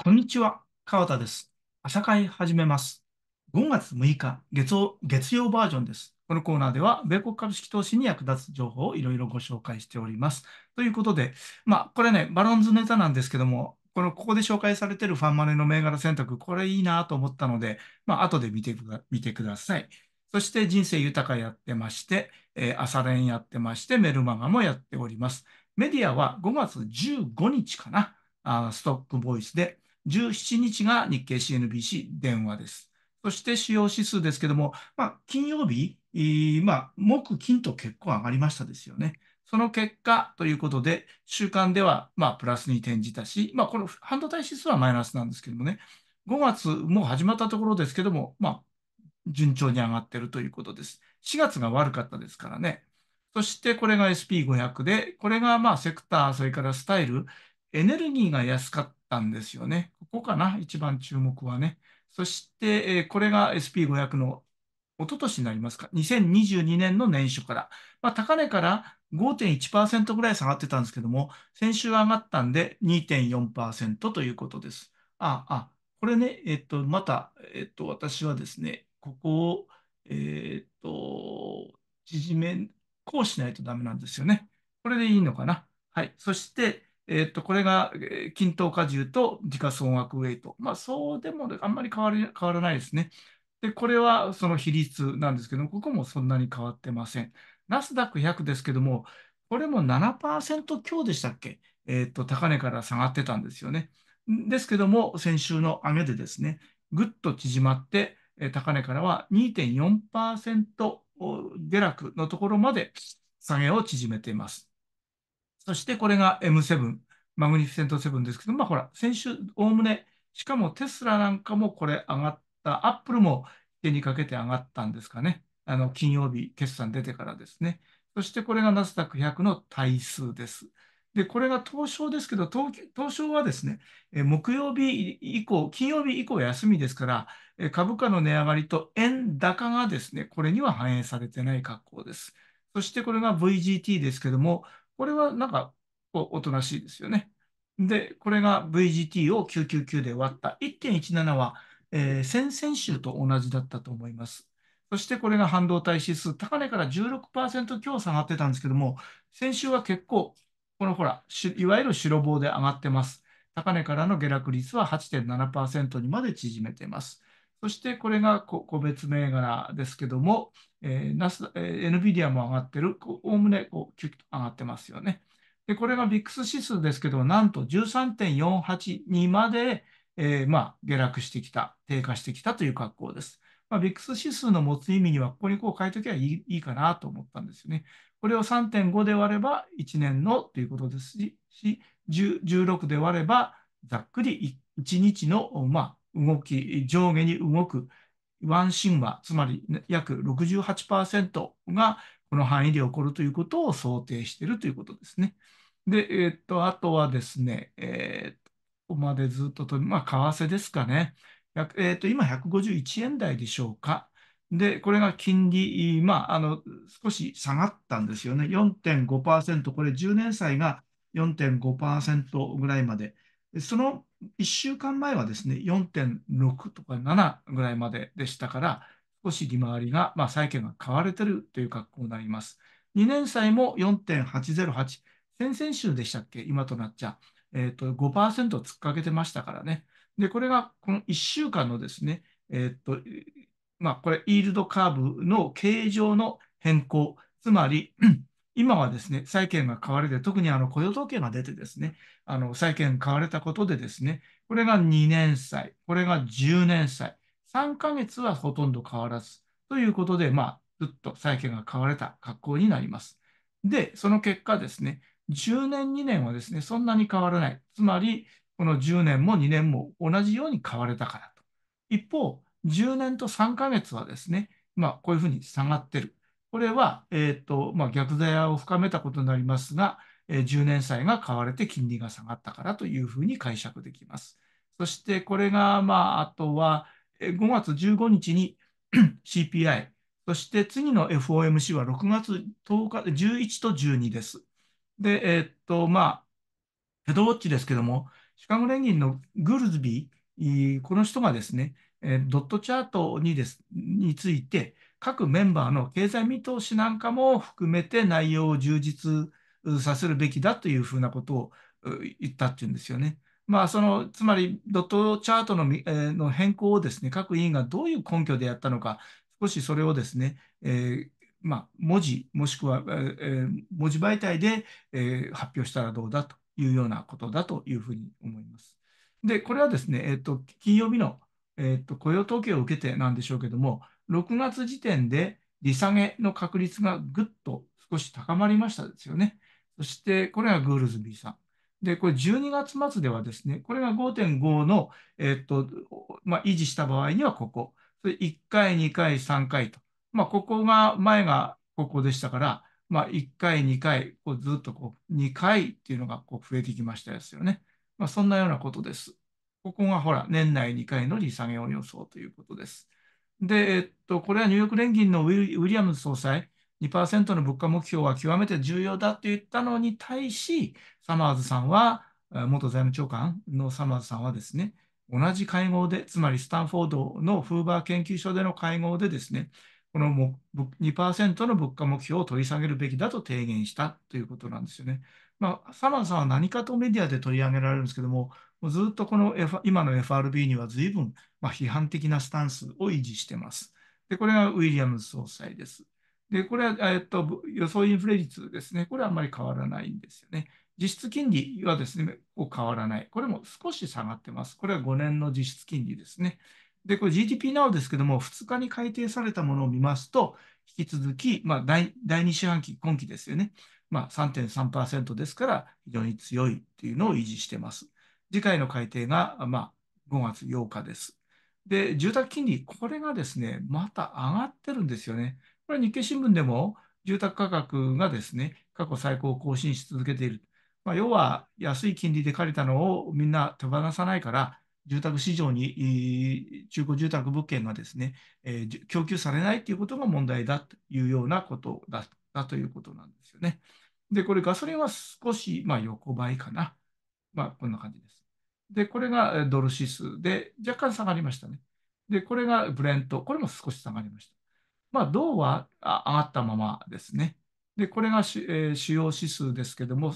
こんにちは、川田です。朝会始めます。5月6日月曜、月曜バージョンです。このコーナーでは、米国株式投資に役立つ情報をいろいろご紹介しております。ということで、まあ、これね、バロンズネタなんですけども、この、ここで紹介されているファンマネの銘柄選択、これいいなと思ったので、まあ、後で見てくだ、見てください。そして、人生豊かやってまして、えー、朝練やってまして、メルマガもやっております。メディアは5月15日かな、ストックボイスで、17日が日経 CNBC 電話です。そして主要指数ですけども、まあ、金曜日、まあ、木、金と結構上がりましたですよね。その結果ということで、週間では、まあ、プラスに転じたし、まあ、この半導体指数はマイナスなんですけどもね、5月も始まったところですけども、まあ、順調に上がってるということです。4月が悪かったですからね。そしてこれが SP500 で、これがまあセクター、それからスタイル、エネルギーが安かったんですよね。ここかな、一番注目はね。そして、えこれが SP500 の一昨年になりますか、2022年の年初から、まあ、高値から5.1%ぐらい下がってたんですけども、先週上がったんで2.4%ということです。あ、あ、これね、えっと、また、えっと、私はですね、ここを、えっと、縮め、こうしないとダメなんですよね。これでいいのかな。はい。そして、えっと、これが、均等荷重と時価総額ウェイト。まあ、そうでもあんまり変わり変わらないですね。で、これはその比率なんですけども、ここもそんなに変わってません。ナスダック100ですけども、これも7%強でしたっけえっと、高値から下がってたんですよね。ですけども、先週の上げでですね、ぐっと縮まって、高値からは2.4%下落のところまで下げを縮めています。そしてこれが M7、マグニフィセント7ですけど、まあほら、先週、おおむね、しかもテスラなんかもこれ上がった、アップルも手にかけて上がったんですかね。あの、金曜日、決算出てからですね。そしてこれがナスダック100の対数です。で、これが東証ですけど、東東証はですね、木曜日以降、金曜日以降休みですから、株価の値上がりと円高がですね、これには反映されてない格好です。そしてこれが VGT ですけども、これはなんか、おとなしいですよね。で、これが VGT を999で割った1.17は、えー、先々週と同じだったと思います。そしてこれが半導体指数、高値から16%強下がってたんですけども、先週は結構、このほら、いわゆる白棒で上がってます。高値からの下落率は8.7%にまで縮めています。そしてこれが個別銘柄ですけども、えーナス NVIDIA も上がってる、おおむねこうキュッと上がってますよね。で、これが VIX 指数ですけどなんと13.482まで、えー、まあ、下落してきた、低下してきたという格好です。まあ、VIX 指数の持つ意味には、ここにこう変えときゃいいいいかなと思ったんですよね。これを3.5で割れば1年のということですし、16で割ればざっくり1日の、まあ、動き、上下に動く、ワンシンは、つまり約68%がこの範囲で起こるということを想定しているということですね。で、えっと、あとはですね、えー、ここまでずっとと、まあ、為替ですかね。えっと、今151円台でしょうか。で、これが金利、まあ、あの、少し下がったんですよね。4.5%、これ10年債が4.5%ぐらいまで。その1週間前はですね、4.6とか7ぐらいまででしたから、少し利回りが、まあ、債券が買われてるという格好になります。2年債も4.808、先々週でしたっけ、今となっちゃ、えーと、と5%突っかけてましたからね。で、これがこの1週間のですね、えっ、ー、と、まあ、これ、イールドカーブの形状の変更、つまり今はですね、債券が買われて、特にあの雇用統計が出てですね、あの債券買われたことでですね、これが2年債、これが10年債、3ヶ月はほとんど変わらずということで、まあ、ずっと債券が買われた格好になります。で、その結果ですね、10年、2年はですね、そんなに変わらない。つまり、この10年も2年も同じように買われたからと。一方、10年と3ヶ月はですね、まあ、こういうふうに下がってる。これは、えーとまあ、逆座を深めたことになりますが、えー、10年債が買われて金利が下がったからというふうに解釈できます。そしてこれが、まあ、あとは5月15日に CPI、そして次の FOMC は6月10日、11と12です。で、えー、っと、まあ、ヘドウォッチですけども、シカゴ連銀のグルズビー、この人がですね、えー、ドットチャートにですについて、各メンバーの経済見通しなんかも含めて内容を充実させるべきだというふうなことを言ったっていうんですよね。まあ、そのつまりドットチャートの,、えー、の変更をですね各委員がどういう根拠でやったのか少しそれをですね、えーまあ、文字もしくは、えー、文字媒体で、えー、発表したらどうだというようなことだというふうに思います。でこれはですね、えーと、金曜日の、えーと雇用統計を受けてなんでしょうけども6月時点で利下げの確率がぐっと少し高まりましたですよね。そして、これがグールズビーさん。で、これ12月末ではですね、これが5.5の、えっと、まあ、維持した場合にはここ。それ1回、2回、3回と。まあ、ここが、前がここでしたから、まあ、1回、2回、こうずっとこう2回っていうのがこう増えてきましたですよね。まあ、そんなようなことです。ここがほら、年内2回の利下げを予想ということです。で、えっと、これはニューヨーク連銀のウィリアムズ総裁、2%の物価目標は極めて重要だと言ったのに対し、サマーズさんは、元財務長官のサマーズさんはですね、同じ会合で、つまりスタンフォードのフーバー研究所での会合でですね、この2%の物価目標を取り下げるべきだと提言したということなんですよね。まあ、サマーズさんは何かとメディアで取り上げられるんですけども、もうずっとこの、F、今の FRB には随分、まあ、批判的なスタンスを維持してます。で、これがウィリアムズ総裁です。で、これは、えっと、予想インフレ率ですね。これはあまり変わらないんですよね。実質金利はですね、こう変わらない。これも少し下がってます。これは5年の実質金利ですね。で、これ GDP なおですけども、2日に改定されたものを見ますと、引き続き、まあ第、第2四半期、今期ですよね。まあ、3.3%ですから、非常に強いというのを維持してます。次回の改定が、まあ、5月8日です。で、住宅金利、これがですね、また上がってるんですよね。これ日経新聞でも住宅価格がですね、過去最高を更新し続けている。まあ、要は安い金利で借りたのをみんな手放さないから、住宅市場に中古住宅物件がですね、えー、供給されないということが問題だというようなことだったということなんですよね。で、これガソリンは少し、まあ、横ばいかな。まあ、こんな感じです。で、これがドル指数で、若干下がりましたね。で、これがブレント、これも少し下がりました。まあ、銅は上がったままですね。で、これが主,、えー、主要指数ですけども、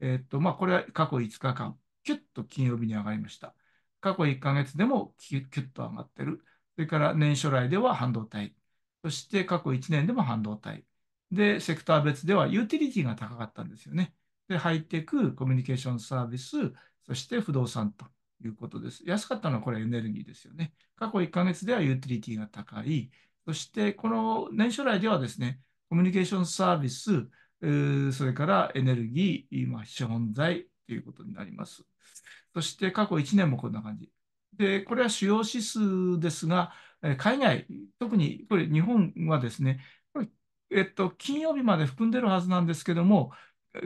えっ、と、まあ、これは過去5日間、キュッと金曜日に上がりました。過去1ヶ月でもキュッと上がってる。それから年初来では半導体。そして過去1年でも半導体。で、セクター別ではユーティリティが高かったんですよね。で、ハイテク、コミュニケーションサービス、そして不動産ということです。安かったのはこれエネルギーですよね。過去1ヶ月ではユーティリティが高い。そして、この年初来ではですね、コミュニケーションサービス、それからエネルギー、今、資本財ということになります。そして過去1年もこんな感じ。で、これは主要指数ですが、海外、特にこれ日本はですね、えっと、金曜日まで含んでるはずなんですけども、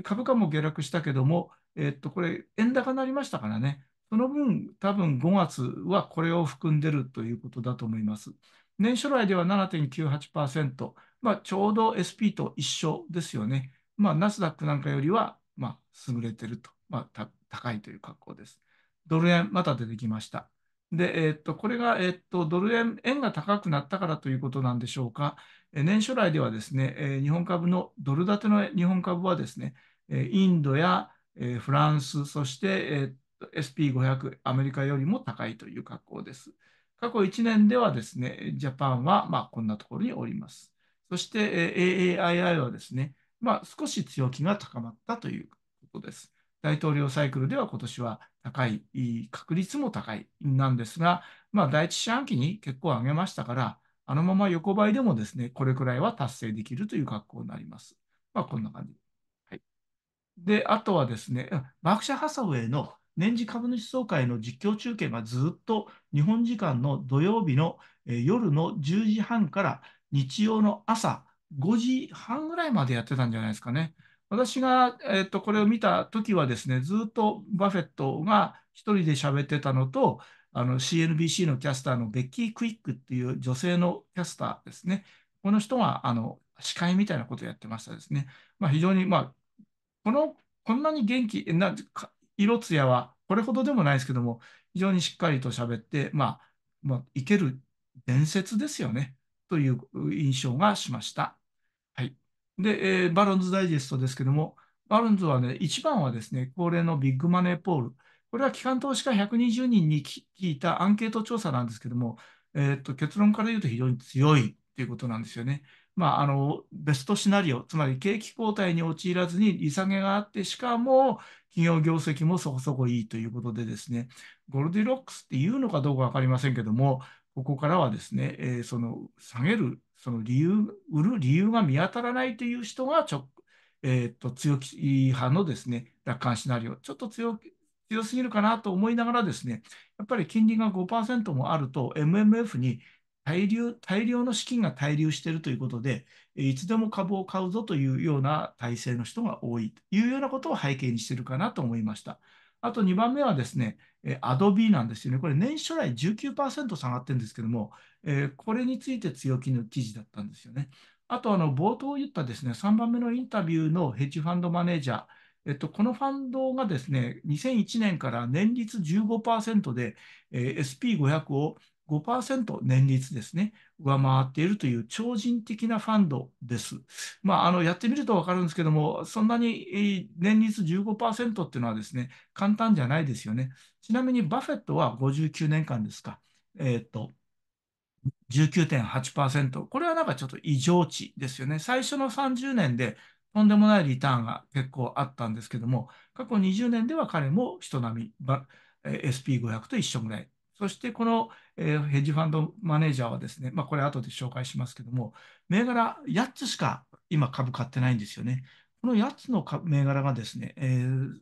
株価も下落したけども、えっと、これ、円高になりましたからね、その分、多分5月はこれを含んでるということだと思います。年初来では7.98%、まあ、ちょうど SP と一緒ですよね。まあ、ナスダックなんかよりは、まあ、優れてると、まあ、高いという格好です。ドル円、また出てきました。で、えっと、これが、えっと、ドル円、円が高くなったからということなんでしょうか。年初来ではですね、日本株のドル建ての日本株はですね、インドやフランス、そして SP500、アメリカよりも高いという格好です。過去1年ではですね、ジャパンはまこんなところにおります。そして AAII はですね、まあ、少し強気が高まったということです。大統領サイクルでは今年は高い、確率も高いなんですが、まあ、第一四半期に結構上げましたから、あのまま横ばいでもですね、これくらいは達成できるという格好になります。まあ、こんな感じ。はい、で、あとはですね、バークシャハサウェイの年次株主総会の実況中継がずっと日本時間の土曜日の夜の10時半から日曜の朝5時半ぐらいまでやってたんじゃないですかね。私が、えー、とこれを見た時はですね、ずっとバフェットが1人で喋ってたのと、あの CNBC のキャスターのベッキー・クイックっていう女性のキャスターですね。この人があの司会みたいなことをやってましたですね。まあ、非常に、まあ、このこんなに元気な色艶はこれほどでもないですけども非常にしっかりと喋って、まあ、まあ、いける伝説ですよねという印象がしました。はい、で、えー、バロンズダイジェストですけどもバロンズはね一番はですね恒例のビッグマネーポールこれは機関投資家120人に聞いたアンケート調査なんですけども、えー、と結論から言うと非常に強いということなんですよね。まあ、あのベストシナリオ、つまり景気後退に陥らずに利下げがあって、しかも企業業績もそこそこいいということでですね、ゴルディロックスっていうのかどうか分かりませんけども、ここからはですね、えー、その下げる、その理由、売る理由が見当たらないという人がちょ、えー、っと強気派のですね、楽観シナリオ、ちょっと強気強すぎるかなと思いながらですね、やっぱり金利が5%もあると MMF に大量大量の資金が滞留しているということで、いつでも株を買うぞというような体制の人が多いというようなことを背景にしているかなと思いました。あと2番目はですね、アドビーなんですよね。これ年初来19%下がってるんですけども、えー、これについて強気の記事だったんですよね。あと冒頭言ったですね、3番目のインタビューのヘッジファンドマネージャー、えっと、このファンドがですね、2001年から年率15%で、えー、SP500 を5%年率ですね、上回っているという超人的なファンドです。まあ、あのやってみると分かるんですけども、そんなに年率15%っていうのはですね、簡単じゃないですよね。ちなみにバフェットは59年間ですか。えー、っと19.8%。これはなんかちょっと異常値ですよね。最初の30年でとんでもないリターンが結構あったんですけども、過去20年では彼も人並み、SP500 と一緒ぐらい。そしてこの、えヘッジファンドマネージャーはですね、まあ、これ後で紹介しますけども、銘柄8つしか今株買ってないんですよね。この8つの銘柄がですね、えー、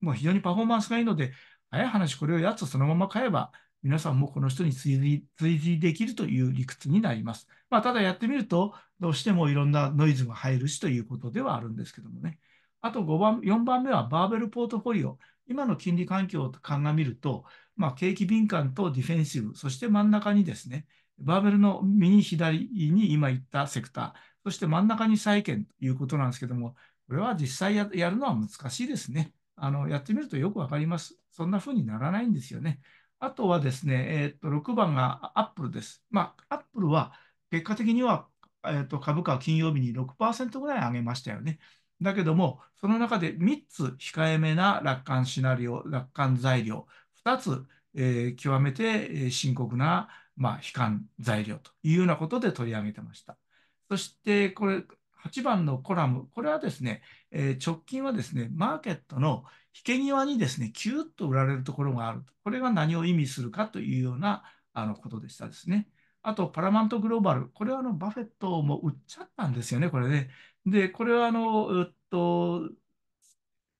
もう非常にパフォーマンスがいいので、早い話、これを8つそのまま買えば、皆さんもこの人に追随追随できるという理屈になります。まあ、ただやってみると、どうしてもいろんなノイズが入るしということではあるんですけどもね。あと5番、4番目はバーベルポートフォリオ。今の金利環境を鑑みると、まあ、景気敏感とディフェンシブ、そして真ん中にですね、バーベルの右左に今言ったセクター、そして真ん中に債券ということなんですけども、これは実際やるのは難しいですね。あのやってみるとよくわかります。そんな風にならないんですよね。あとはですね、えっと、6番がアップルです。まあ、アップルは結果的には、えっと、株価は金曜日に6%ぐらい上げましたよね。だけども、その中で3つ控えめな楽観シナリオ、楽観材料、2つ、えー、極めて深刻な、まあ、悲観材料というようなことで取り上げてました。そして、これ、8番のコラム、これはですね、えー、直近はですね、マーケットの引け際にですね、キューッと売られるところがあると。これが何を意味するかというようなあのことでしたですね。あと、パラマントグローバル。これはあのバフェットも売っちゃったんですよね、これね。で、これはあの、えっと、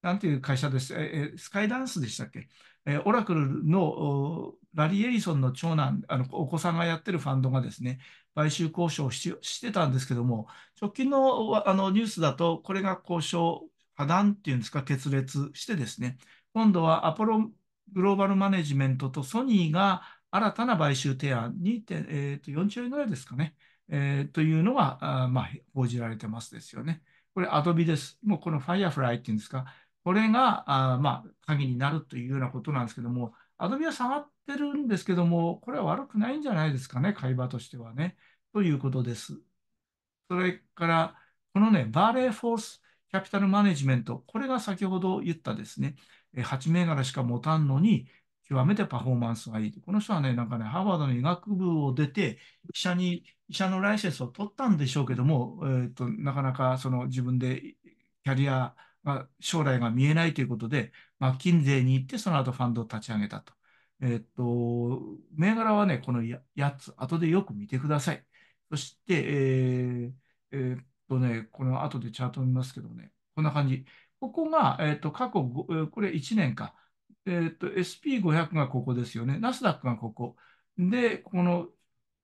なんていう会社です、えスカイダンスでしたっけ、えオラクルのラリー・エリソンの長男あの、お子さんがやってるファンドがですね、買収交渉ししてたんですけども、直近のあのニュースだと、これが交渉破断っていうんですか、決裂してですね、今度はアポログローバルマネジメントとソニーが新たな買収提案に、えー、4兆円ぐらいですかね、えー、というのが、まあ、報じられてますですよね。これ、アドビです。もうこのファイアフライっていうんですか、これが、あまあ、鍵になるというようなことなんですけども、アドビは下がってるんですけども、これは悪くないんじゃないですかね、会話としてはね。ということです。それから、このね、バーレーフォースキャピタルマネジメント、これが先ほど言ったですね、8銘柄しか持たんのに、極めてパフォーマンスがいい。この人はね、なんかね、ハーバードの医学部を出て、医者に、医者のライセンスを取ったんでしょうけども、えーと、となかなかその自分でキャリアが将来が見えないということで、マッキンゼーに行って、その後ファンドを立ち上げたと。えっと、銘柄はね、この8つ、後でよく見てください。そして、えー、えー、っとね、この後でチャート見ますけどね、こんな感じ。ここが、えー、っと、過去、これ1年か。えっと、SP500 がここですよね。ナスダックがここ。で、この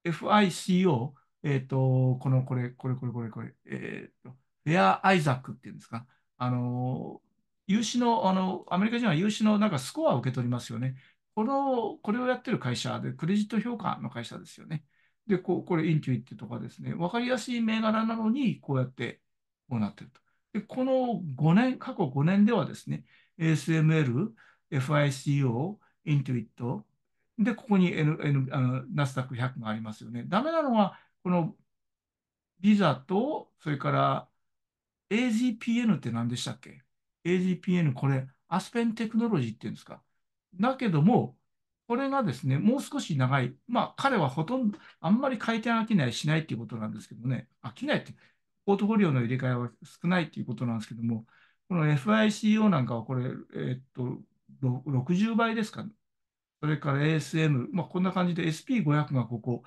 FICO、えっと、この、これ、これ、これ、これ、これ、えっと、フェア・アイザックっていうんですか。あの、融資の、あの、アメリカ人は融資のなんかスコアを受け取りますよね。この、これをやってる会社で、クレジット評価の会社ですよね。で、ここれ、インキュイってとかですね、分かりやすい銘柄なのに、こうやってこうなってると。で、この5年、過去5年ではですね、ASML、FICO、インキュイット、で、ここに、N、N、あのナスダック100がありますよね。ダメなのは、このビザと、それから AZPN って何でしたっけ ?AZPN これ、アスペンテクノロジーっていうんですか。だけども、これがですね、もう少し長い、まあ彼はほとんど、あんまり回転商いしないっていうことなんですけどね、商いって、ポートフォリオの入れ替えは少ないっていうことなんですけども、この FICO なんかはこれ、えっと、60倍ですか、ね、それから ASM、まあ、こんな感じで SP500 がここ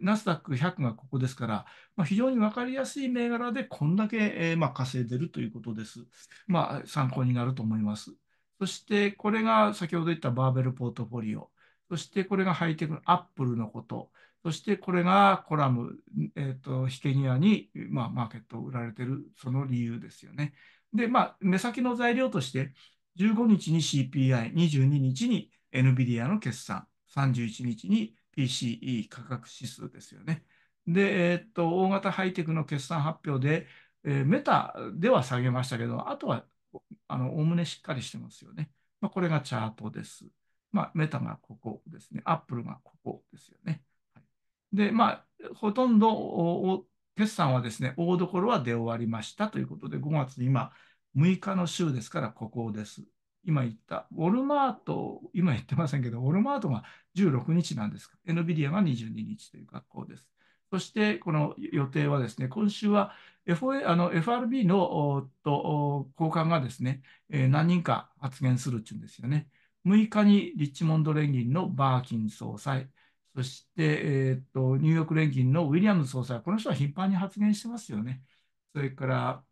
ナスダック100がここですから、まあ、非常に分かりやすい銘柄でこんだけ、えー、まあ、稼いでるということです。まあ、参考になると思います。そしてこれが先ほど言ったバーベルポートフォリオ。そしてこれがハイテクのアップルのこと。そしてこれがコラム、えーと、ヒケニアに、まあ、マーケットを売られてるその理由ですよね。で、まあ、目先の材料として15日に CPI、22日に NVIDIA の決算、31日に PCE 価格指数ですよね。で、えっと、大型ハイテクの決算発表で、えー、メタでは下げましたけど、あとは、あの、おおむねしっかりしてますよね。まあ、これがチャートです。まあ、メタがここですね。アップルがここですよね。はい、で、まあ、ほとんど、決算はですね、大どころは出終わりましたということで、5月今、6日の週ですから、ここです。今言った、ウォルマート、今言ってませんけど、ウォルマートが16日なんです。NVIDIA が22日という格好です。そして、この予定はですね、今週は FA あの FRB のと高官がですね、えー、何人か発言するっていうんですよね。6日にリッチモンド連銀のバーキン総裁、そして、えーと、とニューヨーク連銀のウィリアム総裁、この人は頻繁に発言してますよね。それから、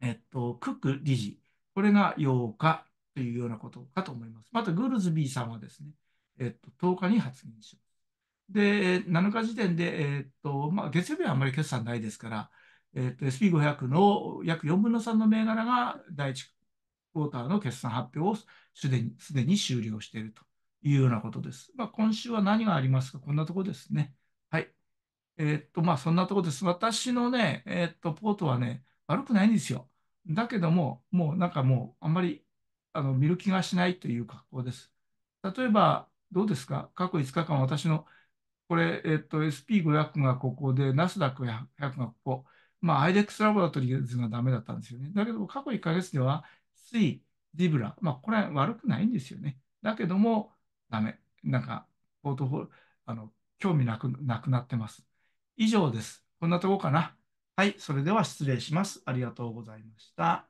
えっ、と、クック理事、これが8日、というようなことかと思います。また、グルズビーさんはですね、えっと、10日に発言します。で、7日時点で、えっとまあ、月曜日はあまり決算ないですから、えっと、SP500 の約4分の3の銘柄が第1クォーターの決算発表をすでにすでに終了しているというようなことです。まあ、今週は何がありますかこんなとこですね。はい。えっと、まあ、そんなとこです。私のね、えっと、ポートはね、悪くないんですよ。だけども、もうなんかもう、あんまりあの見る気がしないという格好です。例えば、どうですか過去5日間私のこれ、えっと、SP500 がここで、ナスダック100がここ、まあ、IDEX ラボラトリーズがダメだったんですよね。だけど、過去1ヶ月では、水、ディブラ、まあ、これは悪くないんですよね。だけども、ダメ。なんか、ポートフォあの、興味なくなくなってます。以上です。こんなとこかな。はい、それでは失礼します。ありがとうございました。